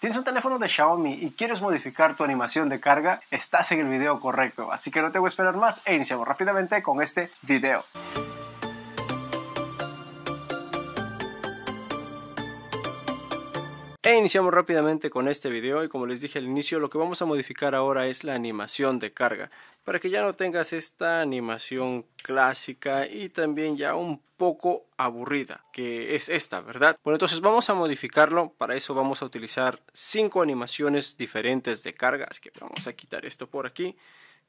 Tienes un teléfono de Xiaomi y quieres modificar tu animación de carga, estás en el video correcto, así que no te voy a esperar más e iniciamos rápidamente con este video. E iniciamos rápidamente con este video y como les dije al inicio lo que vamos a modificar ahora es la animación de carga para que ya no tengas esta animación clásica y también ya un poco aburrida que es esta verdad bueno entonces vamos a modificarlo para eso vamos a utilizar cinco animaciones diferentes de cargas que vamos a quitar esto por aquí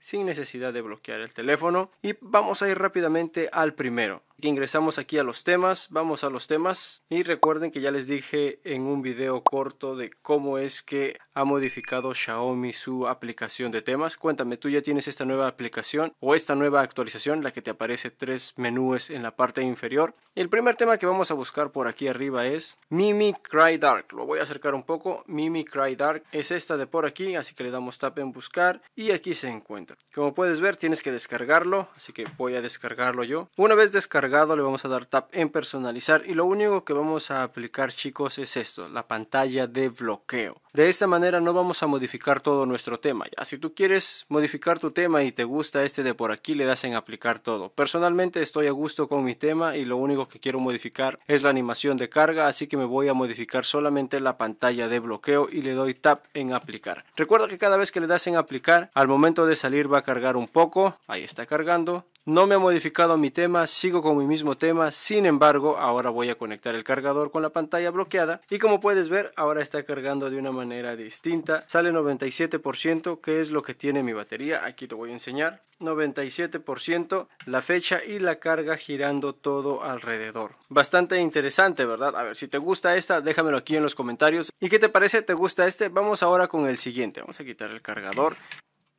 sin necesidad de bloquear el teléfono. Y vamos a ir rápidamente al primero. ingresamos aquí a los temas, vamos a los temas y recuerden que ya les dije en un video corto de cómo es que ha modificado Xiaomi su aplicación de temas. Cuéntame, ¿tú ya tienes esta nueva aplicación o esta nueva actualización, la que te aparece tres menús en la parte inferior? El primer tema que vamos a buscar por aquí arriba es Mimi Cry Dark. Lo voy a acercar un poco. Mimi Cry Dark es esta de por aquí, así que le damos tap en buscar y aquí se encuentra. Como puedes ver tienes que descargarlo, así que voy a descargarlo yo. Una vez descargado le vamos a dar tap en personalizar y lo único que vamos a aplicar chicos es esto, la pantalla de bloqueo. De esta manera no vamos a modificar todo nuestro tema. Ya, si tú quieres modificar tu tema y te gusta este de por aquí, le das en aplicar todo. Personalmente estoy a gusto con mi tema y lo único que quiero modificar es la animación de carga, así que me voy a modificar solamente la pantalla de bloqueo y le doy tap en aplicar. Recuerda que cada vez que le das en aplicar, al momento de salir va a cargar un poco. Ahí está cargando. No me ha modificado mi tema, sigo con mi mismo tema, sin embargo ahora voy a conectar el cargador con la pantalla bloqueada y como puedes ver ahora está cargando de una manera manera distinta. Sale 97%, que es lo que tiene mi batería. Aquí te voy a enseñar. 97% la fecha y la carga girando todo alrededor. Bastante interesante, ¿verdad? A ver, si te gusta esta, déjamelo aquí en los comentarios. ¿Y qué te parece? ¿Te gusta este? Vamos ahora con el siguiente. Vamos a quitar el cargador.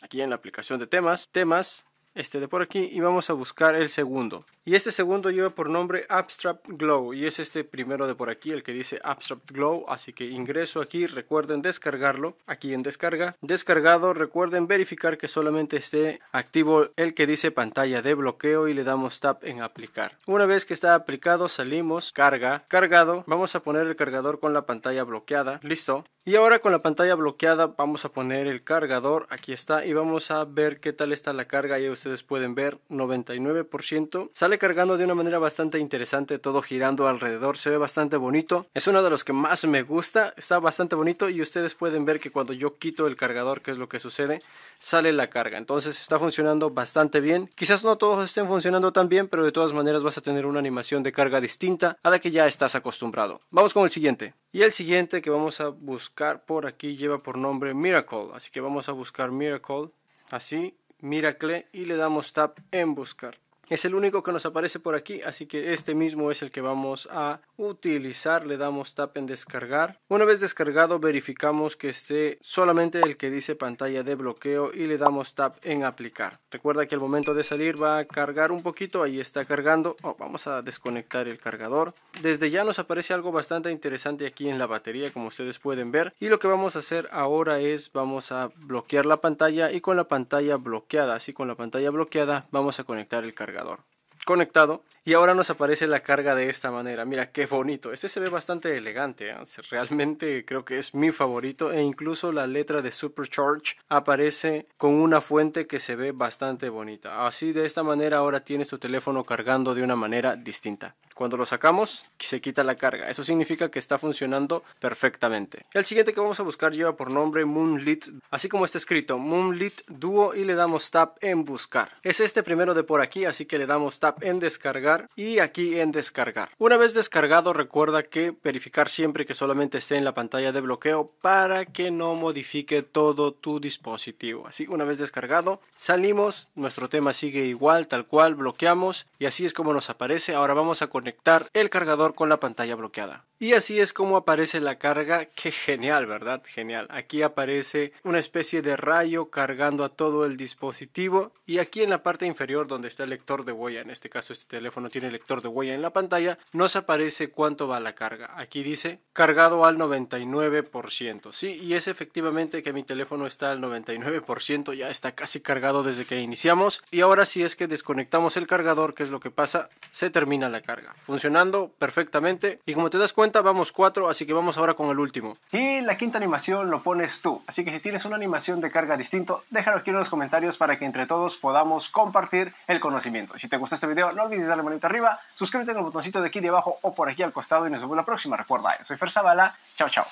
Aquí en la aplicación de temas, temas, este de por aquí y vamos a buscar el segundo. Y este segundo lleva por nombre Abstract Glow y es este primero de por aquí, el que dice Abstract Glow, así que ingreso aquí, recuerden descargarlo, aquí en descarga, descargado, recuerden verificar que solamente esté activo el que dice pantalla de bloqueo y le damos tap en aplicar. Una vez que está aplicado salimos, carga, cargado, vamos a poner el cargador con la pantalla bloqueada, listo. Y ahora con la pantalla bloqueada vamos a poner el cargador, aquí está, y vamos a ver qué tal está la carga, ya ustedes pueden ver, 99%, sale cargando de una manera bastante interesante, todo girando alrededor, se ve bastante bonito. Es uno de los que más me gusta, está bastante bonito y ustedes pueden ver que cuando yo quito el cargador, que es lo que sucede, sale la carga. Entonces está funcionando bastante bien. Quizás no todos estén funcionando tan bien, pero de todas maneras vas a tener una animación de carga distinta a la que ya estás acostumbrado. Vamos con el siguiente. Y el siguiente que vamos a buscar por aquí lleva por nombre Miracle. Así que vamos a buscar Miracle. Así, Miracle y le damos tap en buscar. Es el único que nos aparece por aquí, así que este mismo es el que vamos a utilizar. Le damos tap en descargar. Una vez descargado verificamos que esté solamente el que dice pantalla de bloqueo y le damos tap en aplicar. Recuerda que al momento de salir va a cargar un poquito, ahí está cargando. Oh, vamos a desconectar el cargador. Desde ya nos aparece algo bastante interesante aquí en la batería como ustedes pueden ver. Y lo que vamos a hacer ahora es vamos a bloquear la pantalla y con la pantalla bloqueada, así con la pantalla bloqueada vamos a conectar el cargador. Gracias conectado y ahora nos aparece la carga de esta manera. Mira qué bonito. Este se ve bastante elegante. ¿eh? Realmente creo que es mi favorito e incluso la letra de Supercharge aparece con una fuente que se ve bastante bonita. Así de esta manera ahora tiene su teléfono cargando de una manera distinta. Cuando lo sacamos se quita la carga. Eso significa que está funcionando perfectamente. El siguiente que vamos a buscar lleva por nombre Moonlit. Así como está escrito Moonlit Duo y le damos tap en buscar. Es este primero de por aquí así que le damos tap en descargar y aquí en descargar. Una vez descargado recuerda que verificar siempre que solamente esté en la pantalla de bloqueo para que no modifique todo tu dispositivo. Así una vez descargado salimos, nuestro tema sigue igual tal cual, bloqueamos y así es como nos aparece. Ahora vamos a conectar el cargador con la pantalla bloqueada. Y así es como aparece la carga, que genial, ¿verdad? Genial. Aquí aparece una especie de rayo cargando a todo el dispositivo y aquí en la parte inferior donde está el lector de huella, en este caso este teléfono tiene lector de huella en la pantalla, nos aparece cuánto va la carga. Aquí dice cargado al 99%, ¿sí? Y es efectivamente que mi teléfono está al 99%, ya está casi cargado desde que iniciamos y ahora si es que desconectamos el cargador, ¿qué es lo que pasa? Se termina la carga. Funcionando perfectamente y como te das cuenta, vamos cuatro, así que vamos ahora con el último. Y la quinta animación lo pones tú, así que si tienes una animación de carga distinto, déjalo aquí en los comentarios para que entre todos podamos compartir el conocimiento. Si te gustó este video, no olvides darle manita arriba, suscríbete en el botoncito de aquí de abajo o por aquí al costado y nos vemos la próxima. Recuerda, soy Fer Zavala, chao chao.